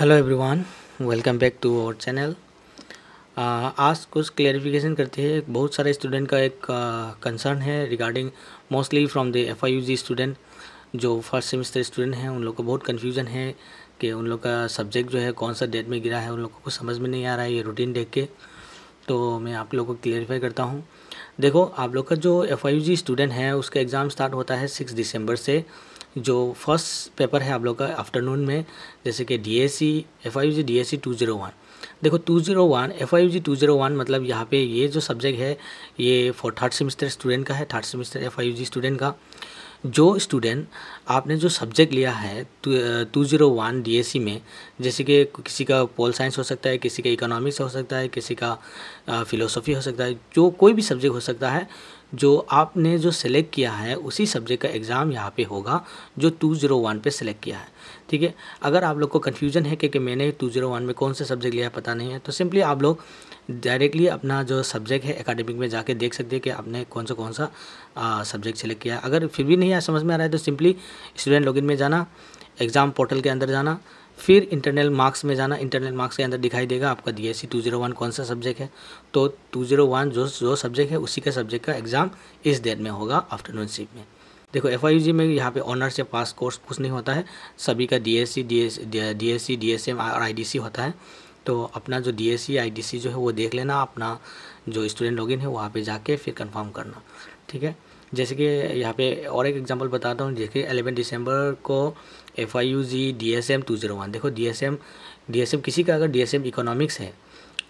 hello everyone welcome back to our channel आज कुछ clarification करते हैं बहुत सारे स्टूडेंट का एक कंसर्न uh, है regarding mostly from the F I U G student जो फर्स्ट सेमेस्टर स्टूडेंट हैं उन लोग को बहुत कन्फ्यूज़न है कि उन लोग का सब्जेक्ट जो है कौन सा डेट में गिरा है उन लोगों को समझ में नहीं आ रहा है ये रूटीन देख के तो मैं आप लोगों को क्लेरिफाई करता हूँ देखो आप लोग का जो एफ स्टूडेंट है उसका एग्ज़ाम स्टार्ट होता है सिक्स दिसंबर से जो फर्स्ट पेपर है आप लोग का आफ्टरनून में जैसे कि D S C F I U G D S C two zero one देखो two zero one F I U G two zero one मतलब यहाँ पे ये जो सब्जेक्ट है ये फॉर थर्ड सेमेस्टर स्टूडेंट का है third semester F I U G student का जो स्टूडेंट आपने जो सब्जेक्ट लिया है टू ज़ीरो वन डी में जैसे कि किसी का पोल साइंस हो सकता है किसी का इकोनॉमिक्स हो सकता है किसी का फ़िलोसफी हो सकता है जो कोई भी सब्जेक्ट हो सकता है जो आपने जो सेलेक्ट किया है उसी सब्जेक्ट का एग्ज़ाम यहाँ पे होगा जो टू ज़ीरो वन पे सेलेक्ट किया है ठीक है अगर आप लोग को कन्फ्यूजन है कि, मैंने टू ज़ीरो वन में कौन सा सब्जेक्ट लिया पता नहीं है तो सिंपली आप लोग डायरेक्टली अपना जो सब्जेक्ट है एकेडमिक में जाके देख सकते हैं कि आपने कौन सा कौन सा सब्जेक्ट सेलेक्ट किया है अगर फिर भी नहीं आया समझ में आ रहा है तो सिंपली स्टूडेंट लॉगिन में जाना एग्ज़ाम पोर्टल के अंदर जाना फिर इंटरनल मार्क्स में जाना इंटरनल मार्क्स के अंदर दिखाई देगा आपका D S two zero one कौन सा सब्जेक्ट है तो टू जीरो वन जो जो सब्जेक्ट है उसी के सब्जेक्ट का एग्ज़ाम इस डेट में होगा आफ्टरनून शिफ्ट में देखो एफ आई जी में यहाँ पे ऑनर्स या पास कोर्स कुछ नहीं होता है सभी का D S C D S D S C D S M I D C होता है तो अपना जो डी एस सी जो है वो देख लेना अपना जो स्टूडेंट लॉगिन है वहाँ पे जाके फिर कंफर्म करना ठीक है जैसे कि यहाँ पे और एक एग्जांपल बताता हूँ जैसे एलेवन दिसंबर को F I U G D S M two zero one देखो D S M D S M किसी का अगर डी एस एम इकोनॉमिक्स है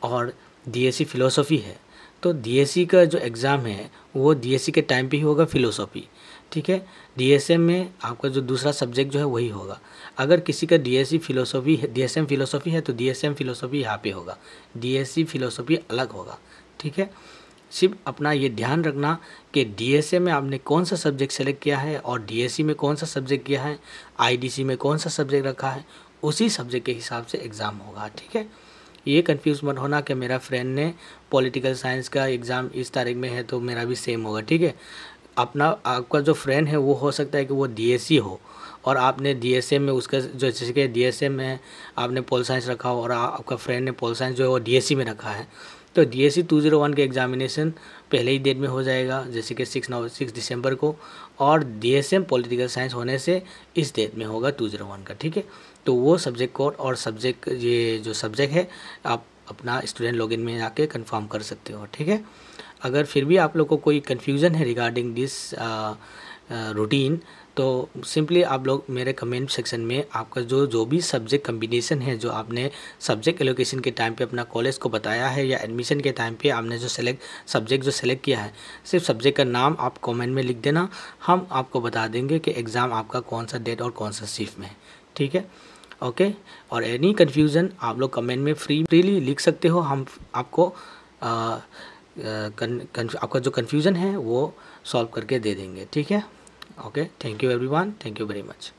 और डी एस सी फिलोसफी है तो डी एस सी का जो एग्ज़ाम है वो डी एस सी के टाइम पे ही होगा फिलोसफी ठीक है डीएसएम में आपका जो दूसरा सब्जेक्ट जो है वही होगा अगर किसी का डीएससी फिलोसॉफी डीएसएम फिलोसॉफी है तो डीएसएम फिलोसॉफी यहाँ पे होगा डीएससी फिलोसॉफी e अलग होगा ठीक है सिर्फ अपना ये ध्यान रखना कि डीएसए में आपने कौन सा सब्जेक्ट सेलेक्ट किया है और डीएससी e में कौन सा सब्जेक्ट किया है आई में कौन सा सब्जेक्ट रखा है उसी सब्जेक्ट के हिसाब से एग्ज़ाम होगा ठीक है ये कन्फ्यूज़ मत होना कि मेरा फ्रेंड ने पॉलिटिकल साइंस का एग्ज़ाम इस तारीख में है तो मेरा भी सेम होगा ठीक है अपना आपका जो फ्रेंड है वो हो सकता है कि वो डी e हो और आपने डी e में उसका जो जैसे कि डी e में आपने पोल साइंस रखा हो और आपका फ्रेंड ने पोल साइंस जो है वो डी में रखा है तो D S C two zero one का एग्जामिनेशन पहले ही डेट में हो जाएगा जैसे कि सिक्स नव सिक्स दिसंबर को और D S M political science होने से इस डेट में होगा टू जीरो वन का ठीक है तो वो सब्जेक्ट कोड और सब्जेक्ट ये जो सब्जेक्ट है आप अपना स्टूडेंट लॉगिन में आके कंफर्म कर सकते हो ठीक है अगर फिर भी आप लोग को कोई कन्फ्यूज़न है रिगार्डिंग दिस रूटीन तो सिंपली आप लोग मेरे कमेंट सेक्शन में आपका जो जो भी सब्जेक्ट कम्बिनेशन है जो आपने सब्जेक्ट एलोकेशन के टाइम पे अपना कॉलेज को बताया है या एडमिशन के टाइम पे आपने जो सेलेक्ट सब्जेक्ट जो सेलेक्ट किया है सिर्फ सब्जेक्ट का नाम आप कमेंट में लिख देना हम आपको बता देंगे कि एग्ज़ाम आपका कौन सा डेट और कौन सा सीफ में है ठीक है ओके और एनी कन्फ्यूज़न आप लोग कमेंट में फ्री फ्रीली लिख सकते हो हम आपको आ, कन, कन, आपका जो कन्फ्यूज़न है वो सॉल्व करके दे देंगे ठीक है okay thank you everyone thank you very much